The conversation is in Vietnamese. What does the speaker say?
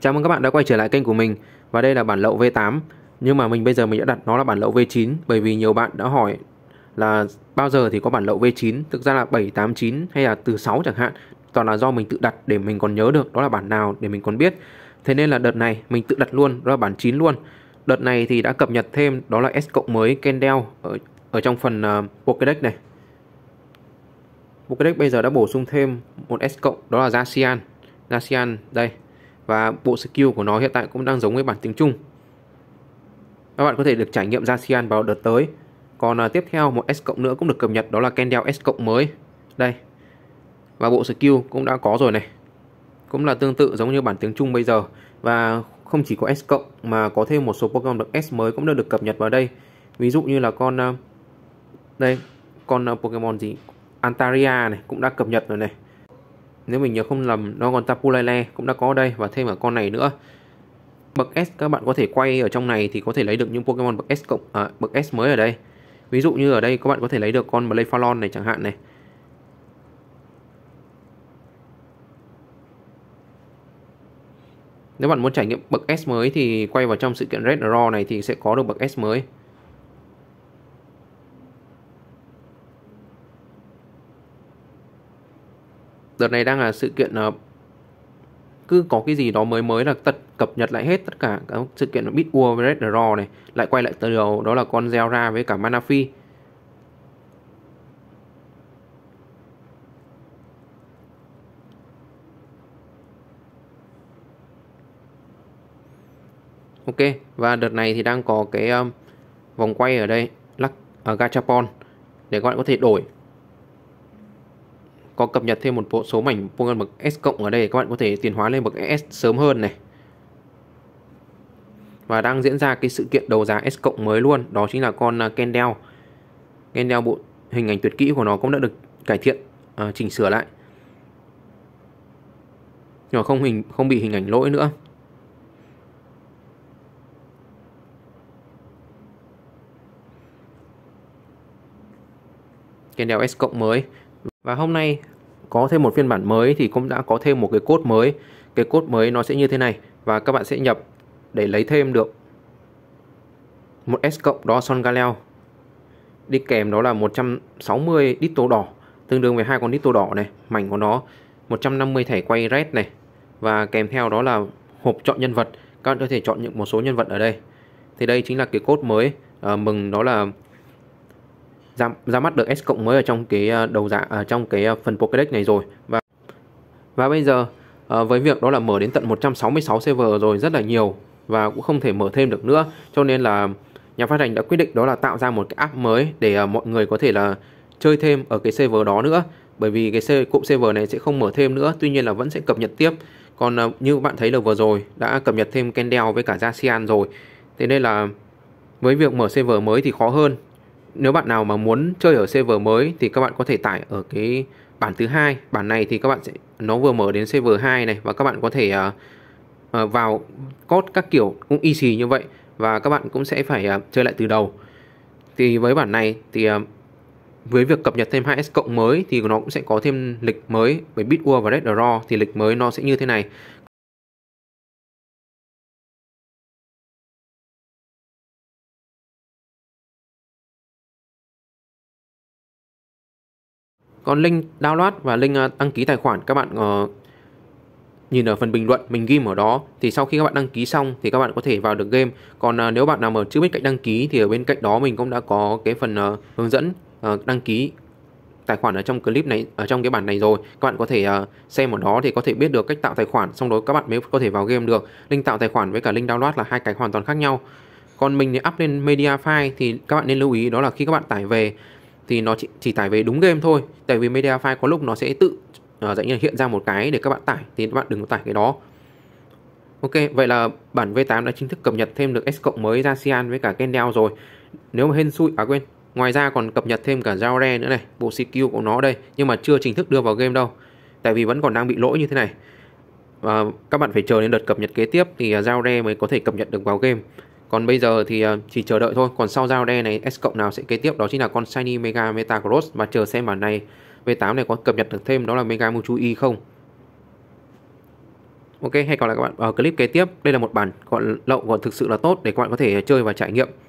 Chào mừng các bạn đã quay trở lại kênh của mình và đây là bản lậu V8 nhưng mà mình bây giờ mình đã đặt nó là bản lậu V9 bởi vì nhiều bạn đã hỏi là bao giờ thì có bản lậu V9 thực ra là 789 hay là từ 6 chẳng hạn toàn là do mình tự đặt để mình còn nhớ được đó là bản nào để mình còn biết thế nên là đợt này mình tự đặt luôn đó là bản 9 luôn đợt này thì đã cập nhật thêm đó là S cộng mới Kendel ở, ở trong phần uh, ờ, Pokedex này Pokedex bây giờ đã bổ sung thêm một S cộng đó là Zacian Zacian đây và bộ skill của nó hiện tại cũng đang giống với bản tiếng Trung. Các bạn có thể được trải nghiệm Zacian vào đợt tới. Còn à, tiếp theo một S cộng nữa cũng được cập nhật đó là Kendel S cộng mới. Đây. Và bộ skill cũng đã có rồi này. Cũng là tương tự giống như bản tiếng Trung bây giờ và không chỉ có S cộng mà có thêm một số Pokemon được S mới cũng đã được cập nhật vào đây. Ví dụ như là con à, đây, con à, Pokemon gì Antaria này cũng đã cập nhật rồi này nếu mình nhớ không lầm nó còn Tapulele cũng đã có ở đây và thêm cả con này nữa bậc S các bạn có thể quay ở trong này thì có thể lấy được những Pokemon bậc S cộng à, bậc S mới ở đây ví dụ như ở đây các bạn có thể lấy được con Blephalon này chẳng hạn này Nếu bạn muốn trải nghiệm bậc S mới thì quay vào trong sự kiện Red Raw này thì sẽ có được bậc S mới. đợt này đang là sự kiện uh, cứ có cái gì đó mới mới là tật cập nhật lại hết tất cả các sự kiện là Bitwar với Red Draw này lại quay lại từ đầu đó là con Zera với cả Manafi Ok và đợt này thì đang có cái um, vòng quay ở đây lắc ở ờ, uh, Gachapon để các bạn có thể đổi có cập nhật thêm một bộ số mảnh vuông ngân bậc S cộng ở đây các bạn có thể tiền hóa lên bậc S sớm hơn này và đang diễn ra cái sự kiện đầu giá S cộng mới luôn đó chính là con à, Kendall Kendall bộ hình ảnh tuyệt kỹ của nó cũng đã được cải thiện à, chỉnh sửa lại nhưng không hình không bị hình ảnh lỗi nữa Kendall S cộng mới và hôm nay có thêm một phiên bản mới thì cũng đã có thêm một cái cốt mới cái cốt mới nó sẽ như thế này và các bạn sẽ nhập để lấy thêm được một S cộng đó son galeo đi kèm đó là 160 đít tô đỏ tương đương với hai con đít tô đỏ này mảnh của nó 150 thẻ quay red này và kèm theo đó là hộp chọn nhân vật các bạn có thể chọn những một số nhân vật ở đây thì đây chính là cái cốt mới à, mừng đó là ra, ra mắt được S cộng mới ở trong cái ờ, đầu dạng ở ờ, trong cái ờ, phần Pokédex này rồi và và bây giờ với việc đó là mở đến tận 166 server rồi rất là nhiều và cũng không thể mở thêm được nữa cho nên là nhà phát hành đã quyết định đó là tạo ra một cái app mới để mọi người có thể là chơi thêm ở cái server đó nữa bởi vì cái cụm server này sẽ không mở thêm nữa tuy nhiên là vẫn sẽ cập nhật tiếp còn như bạn thấy là vừa rồi đã cập nhật thêm Kendel với cả Jasian rồi thế nên là với việc mở server mới thì khó hơn nếu bạn nào mà muốn chơi ở server mới thì các bạn có thể tải ở cái bản thứ hai bản này thì các bạn sẽ nó vừa mở đến server 2 này và các bạn có thể uh, uh, vào code các kiểu cũng y xì như vậy và các bạn cũng sẽ phải uh, chơi lại từ đầu thì với bản này thì uh, với việc cập nhật thêm 2S cộng mới thì nó cũng sẽ có thêm lịch mới với Bitwua và Red Draw thì lịch mới nó sẽ như thế này còn link download và link ờ, đăng ký tài khoản các bạn ờ, nhìn ở phần bình luận mình ghim ở đó thì sau khi các bạn đăng ký xong thì các bạn có thể vào được game còn ờ, nếu bạn nào mà chưa biết cách đăng ký thì ở bên cạnh đó mình cũng đã có cái phần hướng dẫn đăng ký tài khoản ở trong clip này ở trong cái bản này rồi các bạn có thể xem ở đó thì có thể biết được cách tạo tài khoản xong đó các bạn mới có thể vào game được link tạo tài khoản với cả link download là hai cái hoàn toàn khác nhau còn mình thì up lên media file thì các bạn nên lưu ý đó là khi các bạn tải về thì nó chỉ, chỉ tải về đúng game thôi tại vì media file có lúc nó sẽ tự uh, dạng như hiện ra một cái để các bạn tải thì các bạn đừng có tải cái đó Ok, vậy là bản V8 đã chính thức cập nhật thêm được S cộng mới ra Sian với cả Kendall rồi. Nếu mà hên xui à quên, ngoài ra còn cập nhật thêm cả Giao nữa này, bộ CQ của nó đây, nhưng mà chưa chính thức đưa vào game đâu. Tại vì vẫn còn đang bị lỗi như thế này. Và ờ, các bạn phải chờ đến đợt cập nhật kế tiếp thì Giao à, mới có thể cập nhật được vào game còn bây giờ thì ờ, chỉ chờ đợi thôi còn sau giao đe này S cộng nào sẽ kế tiếp đó chính là con Shiny Mega Metagross và chờ xem bản này V8 này có cập nhật được thêm đó là Mega Mewtwo Y không Ok, hẹn gặp lại các bạn ở clip kế tiếp. Đây là một bản gọi lậu gọi thực sự là tốt để các bạn có thể chơi và trải nghiệm.